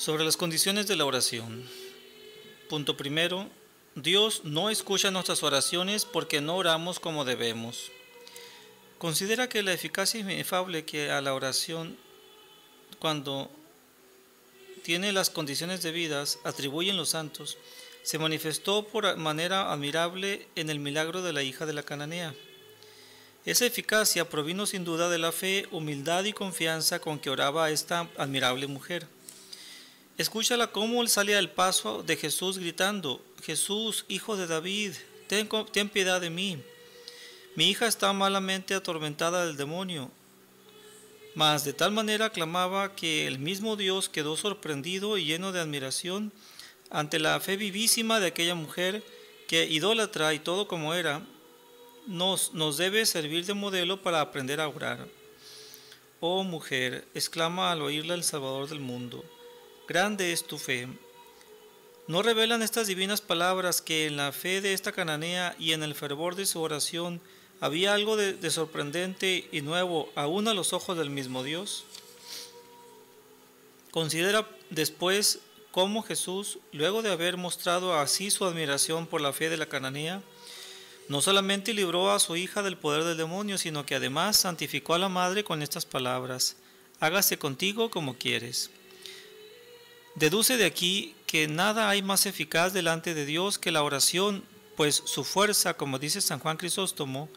Sobre las condiciones de la oración. Punto primero, Dios no escucha nuestras oraciones porque no oramos como debemos. Considera que la eficacia inefable que a la oración, cuando tiene las condiciones debidas, atribuyen los santos, se manifestó por manera admirable en el milagro de la hija de la cananea. Esa eficacia provino sin duda de la fe, humildad y confianza con que oraba esta admirable mujer. Escúchala cómo él salía al paso de Jesús gritando, Jesús, hijo de David, ten, piedad de mí. Mi hija está malamente atormentada del demonio. Mas de tal manera clamaba que el mismo Dios quedó sorprendido y lleno de admiración ante la fe vivísima de aquella mujer que, idólatra y todo como era, nos, nos debe servir de modelo para aprender a orar. Oh mujer, exclama al oírla el Salvador del mundo grande es tu fe. ¿No revelan estas divinas palabras que en la fe de esta cananea y en el fervor de su oración había algo de, sorprendente y nuevo aún a los ojos del mismo Dios? Considera después cómo Jesús, luego de haber mostrado así su admiración por la fe de la cananea, no solamente libró a su hija del poder del demonio, sino que además santificó a la madre con estas palabras, hágase contigo como quieres. Deduce de aquí que nada hay más eficaz delante de Dios que la oración, pues su fuerza, como dice San Juan Crisóstomo,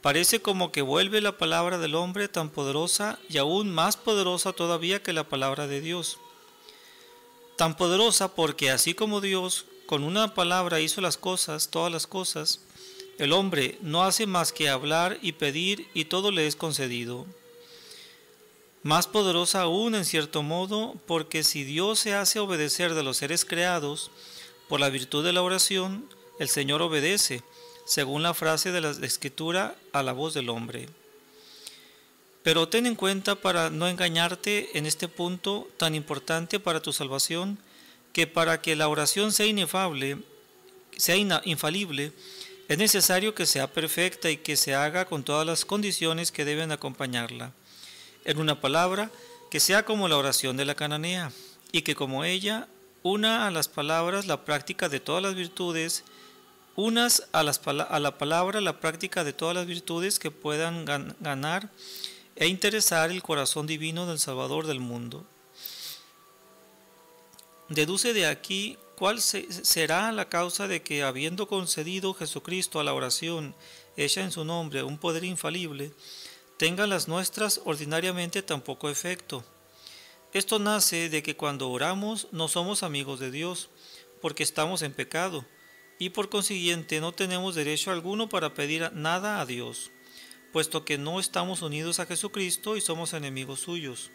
parece como que vuelve la palabra del hombre tan poderosa y aún más poderosa todavía que la palabra de Dios. Tan poderosa porque así como Dios con una palabra hizo las cosas, todas las cosas, el hombre no hace más que hablar y pedir y todo le es concedido. Más poderosa aún en cierto modo, porque si Dios se hace obedecer de los seres creados, por la virtud de la oración, el Señor obedece, según la frase de la Escritura, a la voz del hombre. Pero ten en cuenta para no engañarte en este punto tan importante para tu salvación, que para que la oración sea inefable, sea infalible, es necesario que sea perfecta y que se haga con todas las condiciones que deben acompañarla en una palabra, que sea como la oración de la cananea, y que como ella una a las palabras la práctica de todas las virtudes, unas a, las, a la palabra la práctica de todas las virtudes que puedan ganar e interesar el corazón divino del Salvador del mundo. Deduce de aquí cuál será la causa de que, habiendo concedido Jesucristo a la oración hecha en su nombre un poder infalible, tengan las nuestras ordinariamente tan poco efecto. Esto nace de que cuando oramos no somos amigos de Dios, porque estamos en pecado, y por consiguiente no tenemos derecho alguno para pedir nada a Dios, puesto que no estamos unidos a Jesucristo y somos enemigos suyos.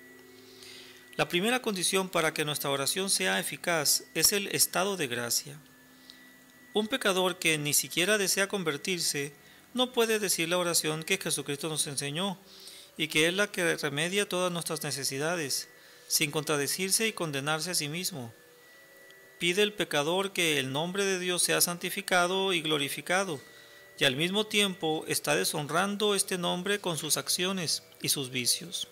La primera condición para que nuestra oración sea eficaz es el estado de gracia. Un pecador que ni siquiera desea convertirse, no puede decir la oración que Jesucristo nos enseñó y que es la que remedia todas nuestras necesidades, sin contradecirse y condenarse a sí mismo. Pide el pecador que el nombre de Dios sea santificado y glorificado, y al mismo tiempo está deshonrando este nombre con sus acciones y sus vicios.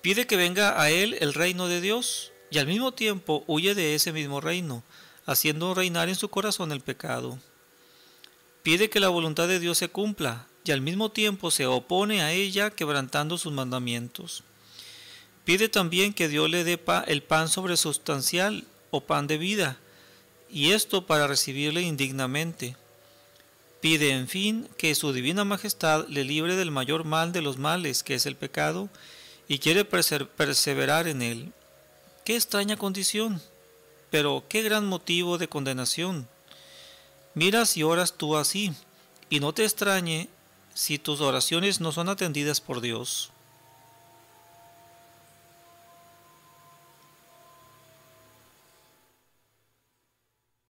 Pide que venga a él el reino de Dios, y al mismo tiempo huye de ese mismo reino, haciendo reinar en su corazón el pecado. Pide que la voluntad de Dios se cumpla y al mismo tiempo se opone a ella quebrantando sus mandamientos. Pide también que Dios le dé el pan sobresustancial o pan de vida, y esto para recibirle indignamente. Pide, en fin, que su divina majestad le libre del mayor mal de los males, que es el pecado, y quiere perseverar en él. Qué extraña condición, pero qué gran motivo de condenación. Miras y oras tú así, y no te extrañe si tus oraciones no son atendidas por Dios.